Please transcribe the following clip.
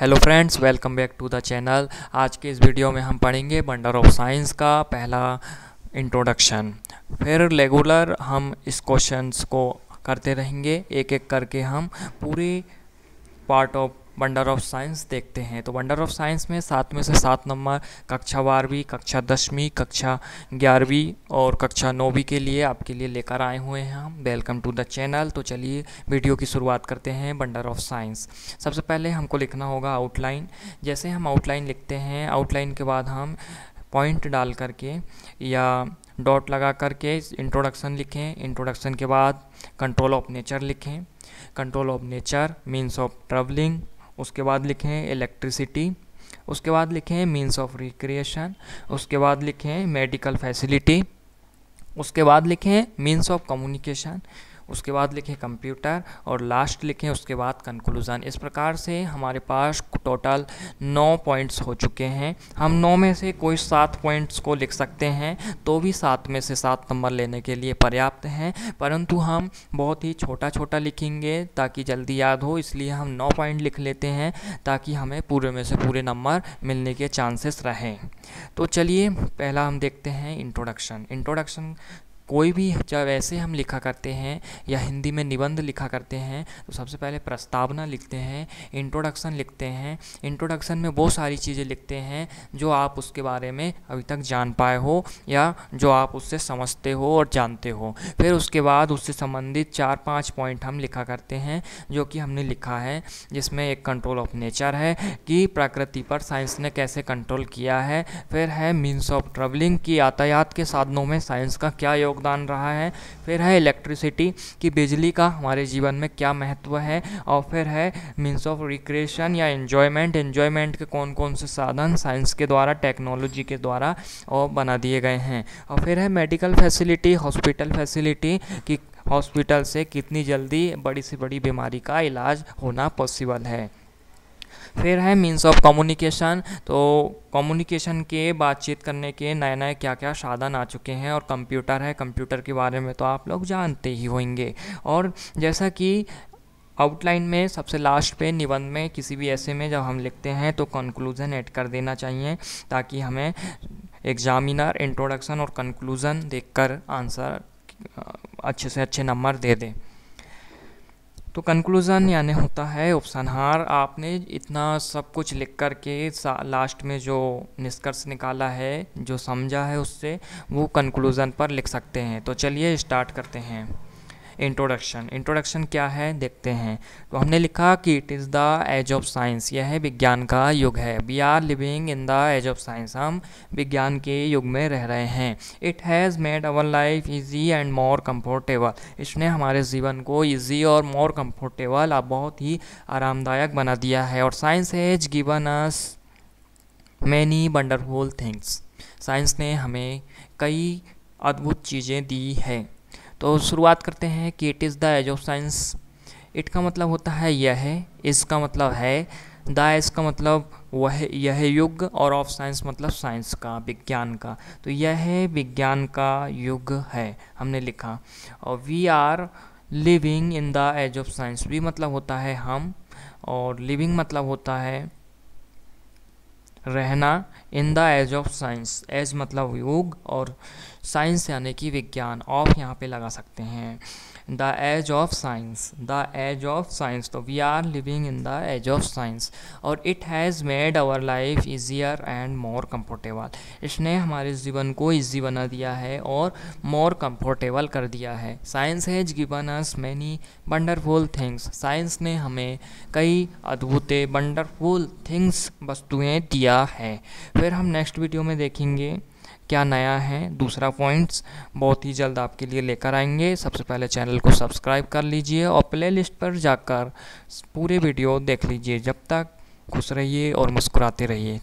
hello friends welcome back to the channel आज के इस वीडियो में हम पढ़ेंगे बंडर ऑफ साइंस का पहला इंट्रोडक्शन फिर रेगुलर हम इस क्वेश्चंस को करते रहेंगे एक एक करके हम पूरे part of wonder of science देखते हैं तो वंडर ऑफ साइंस में सात में से सात नंबर कक्षा बारहवीं कक्षा दसवीं कक्षा ग्यारहवीं और कक्षा नौवीं के लिए आपके लिए लेकर आए हुए हैं हम वेलकम टू द चैनल तो चलिए वीडियो की शुरुआत करते हैं वंडर ऑफ साइंस सबसे पहले हमको लिखना होगा आउटलाइन जैसे हम आउटलाइन लिखते हैं आउटलाइन के बाद हम पॉइंट डाल करके या डॉट लगा करके इंट्रोडक्शन लिखें इंट्रोडक्शन के बाद कंट्रोल ऑफ नेचर लिखें control of nature means of travelling उसके बाद लिखें इलेक्ट्रिसिटी उसके बाद लिखें मीन्स ऑफ रिक्रिएशन उसके बाद लिखें मेडिकल फैसिलिटी उसके बाद लिखें मीन्स ऑफ कम्युनिकेशन उसके बाद लिखें कंप्यूटर और लास्ट लिखें उसके बाद कंक्लूज़न इस प्रकार से हमारे पास टोटल नौ पॉइंट्स हो चुके हैं हम नौ में से कोई सात पॉइंट्स को लिख सकते हैं तो भी सात में से सात नंबर लेने के लिए पर्याप्त हैं परंतु हम बहुत ही छोटा छोटा लिखेंगे ताकि जल्दी याद हो इसलिए हम नौ पॉइंट लिख लेते हैं ताकि हमें पूरे में से पूरे नंबर मिलने के चांसेस रहें तो चलिए पहला हम देखते हैं इंट्रोडक्शन इंट्रोडक्शन कोई भी जब ऐसे हम लिखा करते हैं या हिंदी में निबंध लिखा करते हैं तो सबसे पहले प्रस्तावना लिखते हैं इंट्रोडक्शन लिखते हैं इंट्रोडक्शन में वो सारी चीज़ें लिखते हैं जो आप उसके बारे में अभी तक जान पाए हो या जो आप उससे समझते हो और जानते हो फिर उसके बाद उससे संबंधित चार पाँच पॉइंट हम लिखा करते हैं जो कि हमने लिखा है जिसमें एक कंट्रोल ऑफ नेचर है कि प्रकृति पर साइंस ने कैसे कंट्रोल किया है फिर है मीन्स ऑफ ट्रेवलिंग की यातायात के साधनों में साइंस का क्या योग योगदान रहा है फिर है इलेक्ट्रिसिटी कि बिजली का हमारे जीवन में क्या महत्व है और फिर है मीन्स ऑफ रिक्रिएशन या इन्जॉयमेंट इन्जॉयमेंट के कौन कौन से साधन साइंस के द्वारा टेक्नोलॉजी के द्वारा और बना दिए गए हैं और फिर है मेडिकल फैसिलिटी हॉस्पिटल फैसिलिटी कि हॉस्पिटल से कितनी जल्दी बड़ी से बड़ी बीमारी का इलाज होना पॉसिबल है फिर है मीन्स ऑफ कम्युनिकेशन तो कम्युनिकेशन के बातचीत करने के नए नए क्या क्या साधन आ चुके हैं और कंप्यूटर है कंप्यूटर के बारे में तो आप लोग जानते ही होंगे और जैसा कि आउटलाइन में सबसे लास्ट पे निबंध में किसी भी ऐसे में जब हम लिखते हैं तो कंक्लूज़न ऐड कर देना चाहिए ताकि हमें एग्ज़ामिनर इंट्रोडक्शन और कंक्लूज़न देखकर आंसर अच्छे से अच्छे नंबर दे दें तो कंक्लूज़न यानी होता है ऑप्शन हार आपने इतना सब कुछ लिख कर के लास्ट में जो निष्कर्ष निकाला है जो समझा है उससे वो कंक्लूज़न पर लिख सकते हैं तो चलिए स्टार्ट करते हैं इंट्रोडक्शन इंट्रोडक्शन क्या है देखते हैं तो हमने लिखा कि it is the age of science यह है विज्ञान का युग है we are living in the age of science हम विज्ञान के युग में रह रहे हैं it has made our life easy and more comfortable इसने हमारे जीवन को ईजी और मोर कम्फर्टेबल अब बहुत ही आरामदायक बना दिया है और science has given us many wonderful things science ने हमें कई अद्भुत चीज़ें दी है तो शुरुआत करते हैं कि it is the age of science it का मतलब होता है यह इसका मतलब है द इसका मतलब वह यह युग और ऑफ साइंस मतलब साइंस का विज्ञान का तो यह विज्ञान का युग है हमने लिखा और we are living in the age of science we मतलब होता है हम और लिविंग मतलब होता है रहना in the age of science age मतलब युग और साइंस यानी कि विज्ञान ऑफ यहाँ पे लगा सकते हैं the age of science the age of science तो we are living in the age of science और it has made our life easier and more comfortable इसने हमारे जीवन को ईजी बना दिया है और मोर कम्फर्टेबल कर दिया है science has given us many wonderful things science ने हमें कई अद्भुत वंडरफुल थिंग्स वस्तुएँ दिया है फिर हम नेक्स्ट वीडियो में देखेंगे क्या नया है दूसरा पॉइंट्स बहुत ही जल्द आपके लिए लेकर आएंगे सबसे पहले चैनल को सब्सक्राइब कर लीजिए और प्ले लिस्ट पर जाकर पूरे वीडियो देख लीजिए जब तक खुश रहिए और मुस्कुराते रहिए